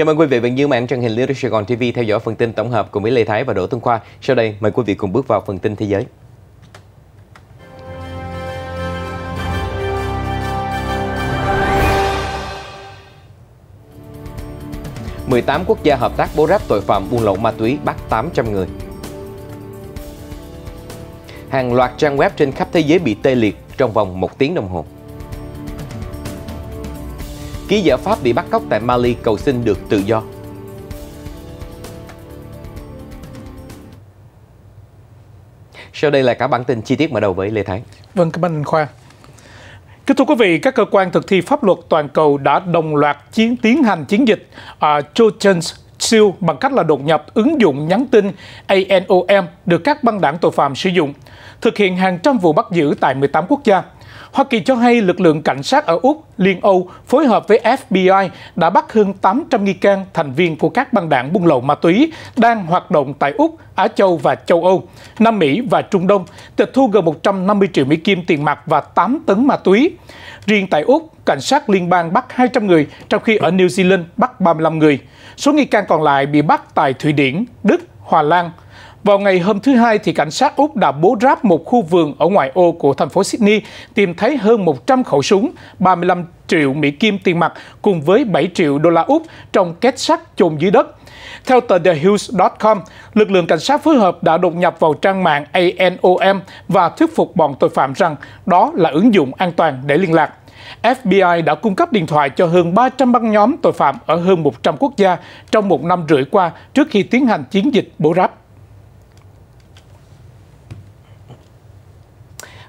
Cảm ơn quý vị và dương mạng truyền hình Lido Sài TV theo dõi phần tin tổng hợp của Mỹ Lê Thái và Đỗ Tuấn Khoa. Sau đây, mời quý vị cùng bước vào phần tin thế giới. Mười tám quốc gia hợp tác bố ráp tội phạm buôn lậu ma túy bắt 800 người. Hàng loạt trang web trên khắp thế giới bị tê liệt trong vòng một tiếng đồng hồ. Ký giả Pháp bị bắt cóc tại Mali cầu xin được tự do. Sau đây là cả bản tin chi tiết mở đầu với Lê Thái. Vâng, cảm ơn anh Khoa. Kính thưa quý vị, các cơ quan thực thi pháp luật toàn cầu đã đồng loạt chiến tiến hành chiến dịch à, uh, Trojans bằng cách là đột nhập ứng dụng nhắn tin ANOM được các băng đảng tội phạm sử dụng, thực hiện hàng trăm vụ bắt giữ tại 18 quốc gia. Hoa Kỳ cho hay lực lượng cảnh sát ở Úc, Liên Âu phối hợp với FBI đã bắt hơn 800 nghi can thành viên của các băng đảng buôn lậu ma túy đang hoạt động tại Úc, Á Châu và châu Âu, Nam Mỹ và Trung Đông, tịch thu gần 150 triệu Mỹ Kim tiền mặt và 8 tấn ma túy. Riêng tại Úc, cảnh sát liên bang bắt 200 người, trong khi ở New Zealand bắt 35 người. Số nghi can còn lại bị bắt tại Thụy Điển, Đức, Hòa Lan, vào ngày hôm thứ Hai, thì cảnh sát Úc đã bố ráp một khu vườn ở ngoại ô của thành phố Sydney, tìm thấy hơn 100 khẩu súng, 35 triệu Mỹ Kim tiền mặt cùng với 7 triệu đô la Úc trong két sắt chôn dưới đất. Theo tờ TheHills.com, lực lượng cảnh sát phối hợp đã đột nhập vào trang mạng ANOM và thuyết phục bọn tội phạm rằng đó là ứng dụng an toàn để liên lạc. FBI đã cung cấp điện thoại cho hơn 300 băng nhóm tội phạm ở hơn 100 quốc gia trong một năm rưỡi qua trước khi tiến hành chiến dịch bố ráp.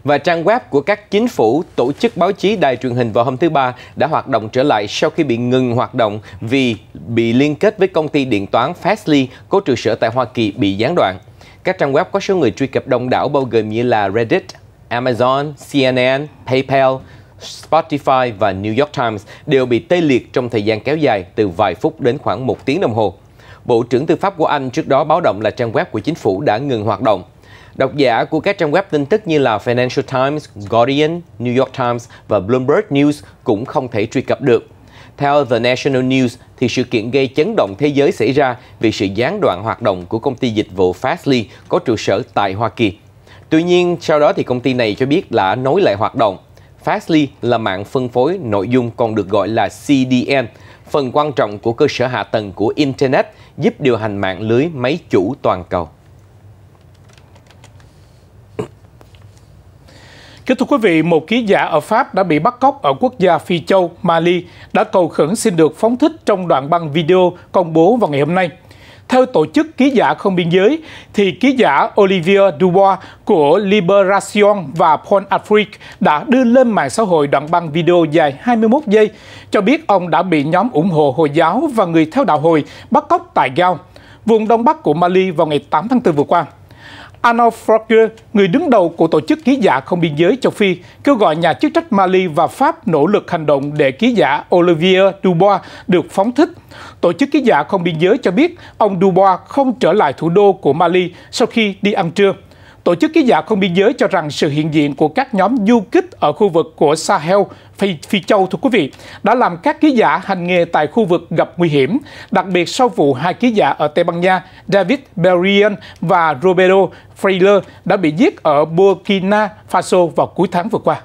và trang web của các chính phủ, tổ chức báo chí, đài truyền hình vào hôm thứ Ba đã hoạt động trở lại sau khi bị ngừng hoạt động vì bị liên kết với công ty điện toán Fastly có trụ sở tại Hoa Kỳ bị gián đoạn. Các trang web có số người truy cập đông đảo bao gồm như là Reddit, Amazon, CNN, PayPal, Spotify và New York Times đều bị tê liệt trong thời gian kéo dài từ vài phút đến khoảng một tiếng đồng hồ. Bộ trưởng Tư pháp của Anh trước đó báo động là trang web của chính phủ đã ngừng hoạt động Độc giả của các trang web tin tức như là Financial Times, Guardian, New York Times và Bloomberg News cũng không thể truy cập được. Theo The National News, thì sự kiện gây chấn động thế giới xảy ra vì sự gián đoạn hoạt động của công ty dịch vụ Fastly có trụ sở tại Hoa Kỳ. Tuy nhiên, sau đó thì công ty này cho biết là nối lại hoạt động. Fastly là mạng phân phối nội dung còn được gọi là CDN, phần quan trọng của cơ sở hạ tầng của Internet giúp điều hành mạng lưới máy chủ toàn cầu. Kính thưa quý vị, một ký giả ở Pháp đã bị bắt cóc ở quốc gia Phi Châu, Mali, đã cầu khẩn xin được phóng thích trong đoạn băng video công bố vào ngày hôm nay. Theo tổ chức ký giả không biên giới, thì ký giả Olivier Dubois của Liberation và Point Afrique đã đưa lên mạng xã hội đoạn băng video dài 21 giây, cho biết ông đã bị nhóm ủng hộ Hồi giáo và người theo đạo Hồi bắt cóc tại Gao, vùng đông bắc của Mali vào ngày 8 tháng 4 vừa qua. Arnold Frogger, người đứng đầu của Tổ chức Ký giả Không Biên giới châu Phi, kêu gọi nhà chức trách Mali và Pháp nỗ lực hành động để ký giả Olivier Dubois được phóng thích. Tổ chức Ký giả Không Biên giới cho biết ông Dubois không trở lại thủ đô của Mali sau khi đi ăn trưa. Tổ chức ký giả không biên giới cho rằng sự hiện diện của các nhóm du kích ở khu vực của Sahel, Phi, Phi Châu, thưa quý vị, đã làm các ký giả hành nghề tại khu vực gặp nguy hiểm, đặc biệt sau vụ hai ký giả ở Tây Ban Nha, David Berrien và Roberto Freyler đã bị giết ở Burkina Faso vào cuối tháng vừa qua.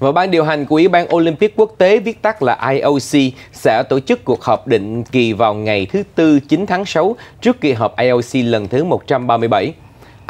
Và ban điều hành của Ủy ban Olympic Quốc tế viết tắt là IOC sẽ tổ chức cuộc họp định kỳ vào ngày thứ Tư 9 tháng 6 trước kỳ họp IOC lần thứ 137.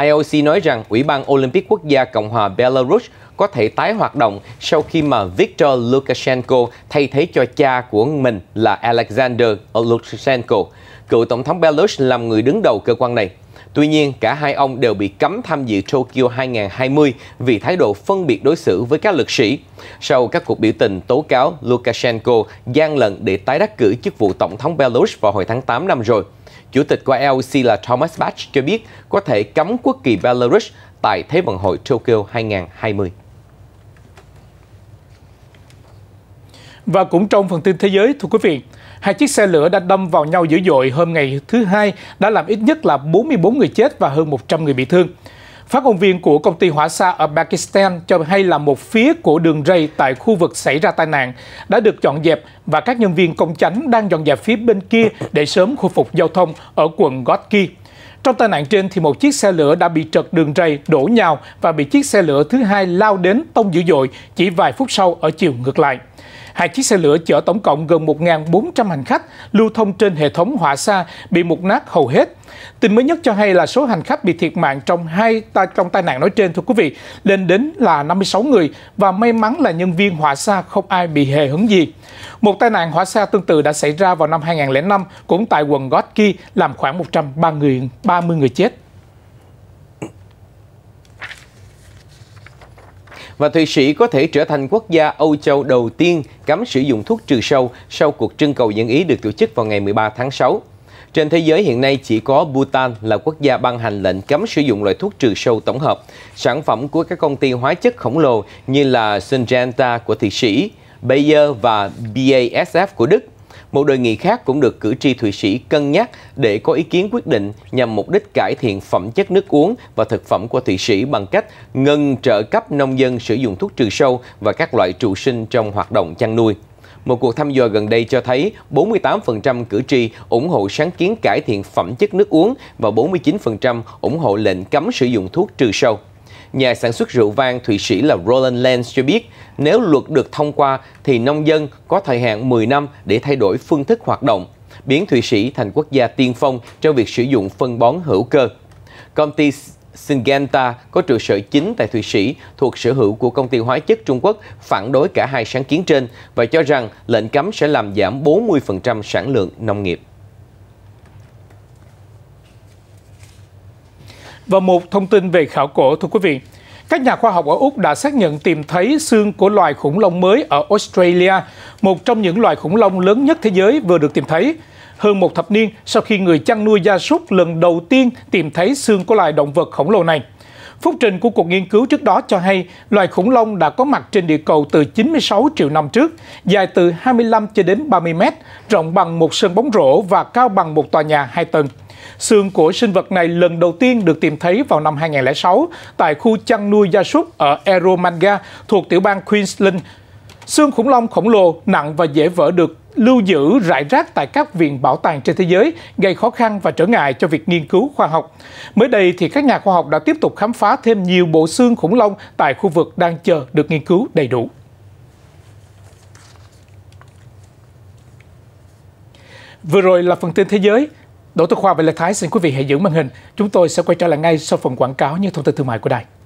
IOC nói rằng Ủy ban Olympic Quốc gia Cộng hòa Belarus có thể tái hoạt động sau khi mà Viktor Lukashenko thay thế cho cha của mình là Alexander Lukashenko. Cựu tổng thống Belarus làm người đứng đầu cơ quan này. Tuy nhiên, cả hai ông đều bị cấm tham dự Tokyo 2020 vì thái độ phân biệt đối xử với các lực sĩ. Sau các cuộc biểu tình tố cáo Lukashenko gian lận để tái đắc cử chức vụ Tổng thống Belarus vào hồi tháng 8 năm rồi. Chủ tịch của IOC là Thomas Bach cho biết có thể cấm quốc kỳ Belarus tại Thế vận hội Tokyo 2020. Và cũng trong phần tin thế giới, thưa quý vị, Hai chiếc xe lửa đã đâm vào nhau dữ dội hôm ngày thứ Hai đã làm ít nhất là 44 người chết và hơn 100 người bị thương. Phát ngôn viên của công ty hỏa xa ở Pakistan cho hay là một phía của đường ray tại khu vực xảy ra tai nạn đã được dọn dẹp và các nhân viên công chánh đang dọn dẹp phía bên kia để sớm khôi phục giao thông ở quận Gorky. Trong tai nạn trên thì một chiếc xe lửa đã bị trật đường ray đổ nhào và bị chiếc xe lửa thứ hai lao đến tông dữ dội chỉ vài phút sau ở chiều ngược lại. Hai chiếc xe lửa chở tổng cộng gần 1.400 hành khách lưu thông trên hệ thống hỏa xa bị mục nát hầu hết. Tin mới nhất cho hay là số hành khách bị thiệt mạng trong hai ta, trong tai nạn nói trên thưa quý vị lên đến là 56 người và may mắn là nhân viên hỏa xa không ai bị hề hứng gì. Một tai nạn hỏa xa tương tự đã xảy ra vào năm 2005 cũng tại quận Godki làm khoảng 130 người, 30 người chết. và Thụy Sĩ có thể trở thành quốc gia Âu Châu đầu tiên cấm sử dụng thuốc trừ sâu sau cuộc trưng cầu dân ý được tổ chức vào ngày 13 tháng 6. Trên thế giới hiện nay chỉ có Bhutan là quốc gia ban hành lệnh cấm sử dụng loại thuốc trừ sâu tổng hợp, sản phẩm của các công ty hóa chất khổng lồ như là Syngenta của Thụy Sĩ, Bayer và BASF của Đức. Một đề nghị khác cũng được cử tri Thụy Sĩ cân nhắc để có ý kiến quyết định nhằm mục đích cải thiện phẩm chất nước uống và thực phẩm của Thụy Sĩ bằng cách ngừng trợ cấp nông dân sử dụng thuốc trừ sâu và các loại trụ sinh trong hoạt động chăn nuôi. Một cuộc thăm dò gần đây cho thấy 48% cử tri ủng hộ sáng kiến cải thiện phẩm chất nước uống và 49% ủng hộ lệnh cấm sử dụng thuốc trừ sâu nhà sản xuất rượu vang Thụy Sĩ là Roland Lenz cho biết, nếu luật được thông qua thì nông dân có thời hạn 10 năm để thay đổi phương thức hoạt động, biến Thụy Sĩ thành quốc gia tiên phong trong việc sử dụng phân bón hữu cơ. Công ty Syngenta có trụ sở chính tại Thụy Sĩ thuộc sở hữu của công ty hóa chất Trung Quốc phản đối cả hai sáng kiến trên và cho rằng lệnh cấm sẽ làm giảm 40% sản lượng nông nghiệp. Và một thông tin về khảo cổ thưa quý vị. Các nhà khoa học ở Úc đã xác nhận tìm thấy xương của loài khủng long mới ở Australia, một trong những loài khủng long lớn nhất thế giới vừa được tìm thấy. Hơn một thập niên sau khi người chăn nuôi gia súc lần đầu tiên tìm thấy xương của loài động vật khổng lồ này. Phúc trình của cuộc nghiên cứu trước đó cho hay loài khủng long đã có mặt trên địa cầu từ 96 triệu năm trước, dài từ 25 cho đến 30 mét, rộng bằng một sân bóng rổ và cao bằng một tòa nhà hai tầng. Xương của sinh vật này lần đầu tiên được tìm thấy vào năm 2006 tại khu chăn nuôi gia súc ở Eromanga thuộc tiểu bang Queensland. Xương khủng long khổng lồ, nặng và dễ vỡ được lưu giữ rải rác tại các viện bảo tàng trên thế giới, gây khó khăn và trở ngại cho việc nghiên cứu khoa học. Mới đây thì các nhà khoa học đã tiếp tục khám phá thêm nhiều bộ xương khủng long tại khu vực đang chờ được nghiên cứu đầy đủ. Vừa rồi là phần tin thế giới. Đỗ Tô Khoa và Lê Thái xin quý vị hãy giữ màn hình. Chúng tôi sẽ quay trở lại ngay sau phần quảng cáo như thông tin thương mại của đài.